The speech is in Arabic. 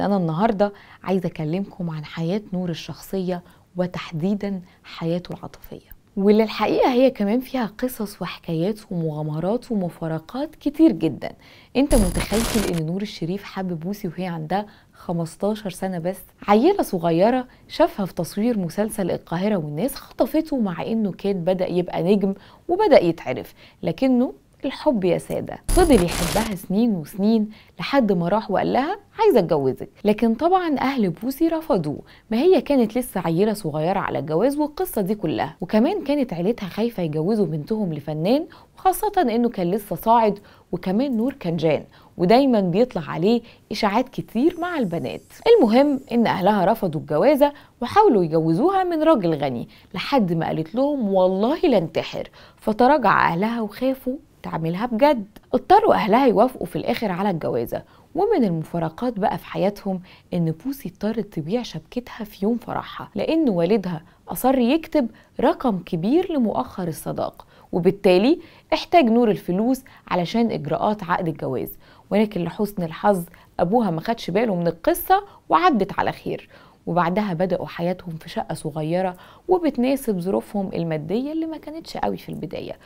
أنا النهاردة عايزة أكلمكم عن حياة نور الشخصية وتحديدا حياته العاطفية واللي الحقيقة هي كمان فيها قصص وحكايات ومغامرات ومفارقات كتير جدا انت متخيل ان نور الشريف حب بوسي وهي عندها 15 سنة بس عيلة صغيرة شافها في تصوير مسلسل القاهرة والناس خطفته مع انه كان بدأ يبقى نجم وبدأ يتعرف لكنه الحب يا سادة فضل يحبها سنين وسنين لحد ما راح وقال لها عايزه اتجوزك لكن طبعا اهل بوسي رفضوه ما هي كانت لسه عيله صغيره على الجواز والقصه دي كلها وكمان كانت عيلتها خايفه يجوزوا بنتهم لفنان وخاصه انه كان لسه صاعد وكمان نور كان جان ودايما بيطلع عليه اشاعات كتير مع البنات المهم ان اهلها رفضوا الجوازه وحاولوا يجوزوها من راجل غني لحد ما قالت لهم والله لانتحر فتراجع اهلها وخافوا تعملها بجد اضطروا أهلها يوافقوا في الآخر على الجوازة ومن المفارقات بقى في حياتهم إن بوسي اضطرت تبيع شبكتها في يوم فرحها لأن والدها أصر يكتب رقم كبير لمؤخر الصداق وبالتالي احتاج نور الفلوس علشان إجراءات عقد الجواز ولكن لحسن الحظ أبوها ما خدش باله من القصة وعدت على خير وبعدها بدأوا حياتهم في شقة صغيرة وبتناسب ظروفهم المادية اللي ما كانتش قوي في البداية